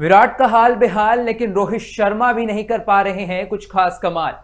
विराट का हाल बेहाल लेकिन रोहित शर्मा भी नहीं कर पा रहे हैं कुछ खास कमाल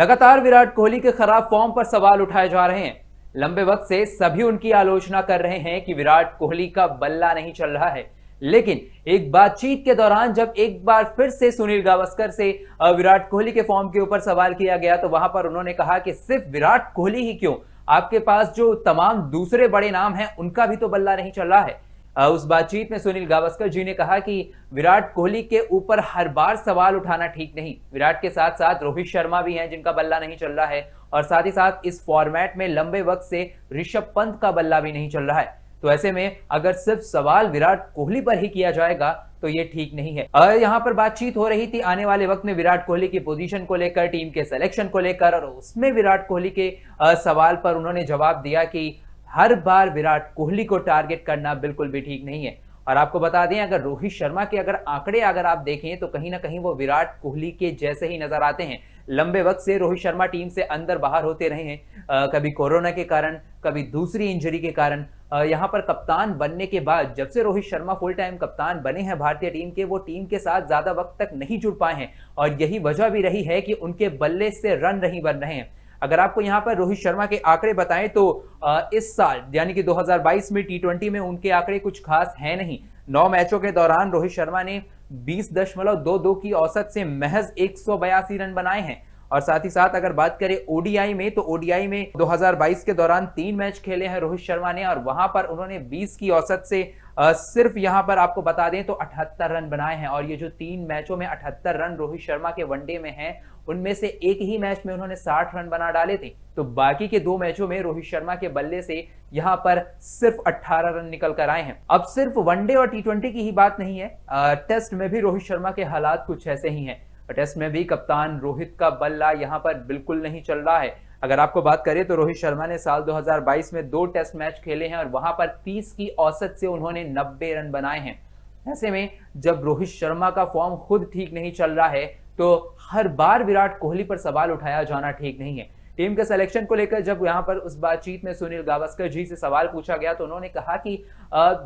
लगातार विराट कोहली के खराब फॉर्म पर सवाल उठाए जा रहे हैं लंबे वक्त से सभी उनकी आलोचना कर रहे हैं कि विराट कोहली का बल्ला नहीं चल रहा है लेकिन एक बातचीत के दौरान जब एक बार फिर से सुनील गावस्कर से विराट कोहली के फॉर्म के ऊपर सवाल किया गया तो वहां पर उन्होंने कहा कि सिर्फ विराट कोहली ही क्यों आपके पास जो तमाम दूसरे बड़े नाम हैं उनका भी तो बल्ला नहीं चल रहा है उस बातचीत में सुनील गावस्कर जी ने कहा कि विराट कोहली के ऊपर हर बार सवाल उठाना ठीक नहीं विराट के साथ साथ रोहित शर्मा भी हैं जिनका बल्ला नहीं चल रहा है और साथ ही साथ इस फॉर्मेट में लंबे वक्त से ऋषभ पंत का बल्ला भी नहीं चल रहा है तो ऐसे में अगर सिर्फ सवाल विराट कोहली पर ही किया जाएगा तो ये ठीक नहीं है और यहाँ पर बातचीत हो रही थी आने वाले वक्त में विराट कोहली की पोजीशन को लेकर टीम के सिलेक्शन को लेकर और उसमें विराट कोहली के सवाल पर उन्होंने जवाब दिया कि हर बार विराट कोहली को टारगेट करना बिल्कुल भी ठीक नहीं है और आपको बता दें अगर रोहित शर्मा के अगर आंकड़े अगर आप देखें तो कहीं ना कहीं वो विराट कोहली के जैसे ही नजर आते हैं लंबे वक्त से रोहित शर्मा टीम से अंदर बाहर होते रहे हैं आ, कभी कोरोना के कारण कभी दूसरी इंजरी के कारण यहाँ पर कप्तान बनने के बाद जब से रोहित शर्मा फुल टाइम कप्तान बने हैं भारतीय टीम के वो टीम के साथ ज़्यादा वक्त तक नहीं जुड़ पाए हैं और यही वजह भी रही है कि उनके बल्ले से रन नहीं बन रहे हैं अगर आपको यहाँ पर रोहित शर्मा के आंकड़े बताएं तो इस साल यानी कि 2022 में टी में उनके आंकड़े कुछ खास हैं नहीं नौ मैचों के दौरान रोहित शर्मा ने बीस दशमलव दो दो की औसत से महज एक रन बनाए हैं और साथ ही साथ अगर बात करें ओडीआई में तो ओडीआई में 2022 के दौरान तीन मैच खेले हैं रोहित शर्मा ने और वहां पर उन्होंने 20 की औसत से सिर्फ यहां पर आपको बता दें तो 78 रन बनाए हैं और ये जो तीन मैचों में 78 रन रोहित शर्मा के वनडे में हैं उनमें से एक ही मैच में उन्होंने 60 रन बना डाले थे तो बाकी के दो मैचों में रोहित शर्मा के बल्ले से यहां पर सिर्फ 18 रन निकल कर आए हैं अब सिर्फ वनडे और टी की ही बात नहीं है आ, टेस्ट में भी रोहित शर्मा के हालात कुछ ऐसे ही हैं टेस्ट में भी कप्तान रोहित का बल्ला यहां पर बिल्कुल नहीं चल रहा है अगर आपको बात करें तो रोहित शर्मा ने साल 2022 में दो टेस्ट मैच खेले हैं और वहां पर 30 की औसत से उन्होंने 90 रन बनाए हैं ऐसे में जब रोहित शर्मा का फॉर्म खुद ठीक नहीं चल रहा है तो हर बार विराट कोहली पर सवाल उठाया जाना ठीक नहीं है टीम के सिलेक्शन को लेकर जब यहां पर उस बातचीत में सुनील गावस्कर जी से सवाल पूछा गया तो उन्होंने कहा कि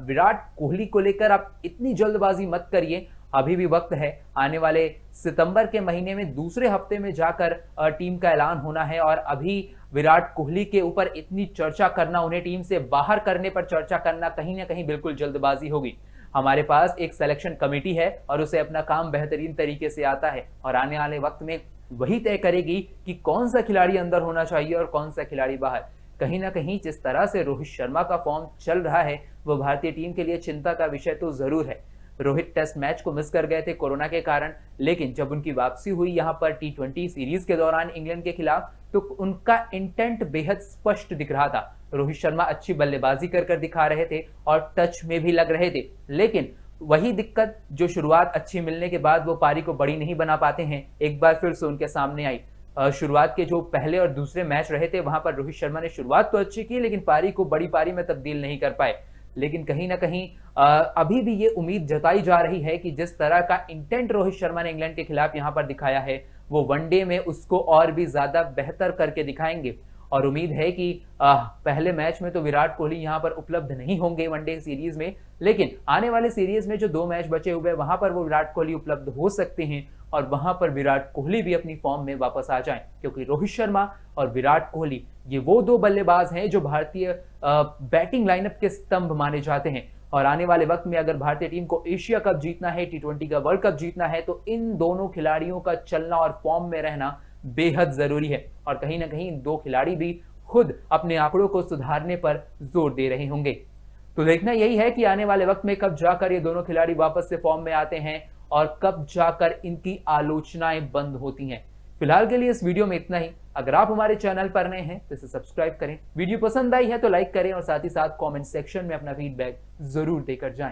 विराट कोहली को लेकर आप इतनी जल्दबाजी मत करिए अभी भी वक्त है आने वाले सितंबर के महीने में दूसरे हफ्ते में जाकर टीम का ऐलान होना है और अभी विराट कोहली के ऊपर इतनी चर्चा करना उन्हें टीम से बाहर करने पर चर्चा करना कहीं ना कहीं बिल्कुल जल्दबाजी होगी हमारे पास एक सिलेक्शन कमेटी है और उसे अपना काम बेहतरीन तरीके से आता है और आने वाले वक्त में वही तय करेगी कि कौन सा खिलाड़ी अंदर होना चाहिए और कौन सा खिलाड़ी बाहर कहीं ना कहीं जिस तरह से रोहित शर्मा का फॉर्म चल रहा है वो भारतीय टीम के लिए चिंता का विषय तो जरूर है रोहित टेस्ट मैच को मिस कर गए थे कोरोना के कारण लेकिन जब उनकी वापसी हुई यहाँ पर टी सीरीज के दौरान इंग्लैंड के खिलाफ तो उनका इंटेंट बेहद स्पष्ट दिख रहा था रोहित शर्मा अच्छी बल्लेबाजी कर कर दिखा रहे थे और टच में भी लग रहे थे लेकिन वही दिक्कत जो शुरुआत अच्छी मिलने के बाद वो पारी को बड़ी नहीं बना पाते हैं एक बार फिर से उनके सामने आई शुरुआत के जो पहले और दूसरे मैच रहे थे वहां पर रोहित शर्मा ने शुरुआत तो अच्छी की लेकिन पारी को बड़ी पारी में तब्दील नहीं कर पाए लेकिन कहीं ना कहीं अभी भी ये उम्मीद जताई जा रही है कि जिस तरह का इंटेंट रोहित शर्मा ने इंग्लैंड के खिलाफ यहां पर दिखाया है वो वनडे में उसको और भी ज्यादा बेहतर करके दिखाएंगे और उम्मीद है कि आ, पहले मैच में तो विराट कोहली यहां पर उपलब्ध नहीं होंगे वनडे सीरीज में लेकिन आने वाले सीरीज में जो दो मैच बचे हुए हैं वहां पर वो विराट कोहली उपलब्ध हो सकते हैं और वहां पर विराट कोहली भी अपनी फॉर्म में वापस आ जाएं क्योंकि रोहित शर्मा और विराट कोहली ये वो दो बल्लेबाज हैं जो भारतीय बैटिंग लाइनअप के स्तंभ माने जाते हैं और आने वाले वक्त में अगर भारतीय टीम को एशिया कप जीतना है टी का वर्ल्ड कप जीतना है तो इन दोनों खिलाड़ियों का चलना और फॉर्म में रहना बेहद जरूरी है और कहीं ना कहीं दो खिलाड़ी भी खुद अपने आंकड़ों को सुधारने पर जोर दे रहे होंगे तो देखना यही है कि आने वाले वक्त में कब जाकर ये दोनों खिलाड़ी वापस से फॉर्म में आते हैं और कब जाकर इनकी आलोचनाएं बंद होती हैं फिलहाल के लिए इस वीडियो में इतना ही अगर आप हमारे चैनल पर नए हैं तो इसे सब्सक्राइब करें वीडियो पसंद आई है तो लाइक करें और साथ ही साथ कमेंट सेक्शन में अपना फीडबैक जरूर देकर जाएं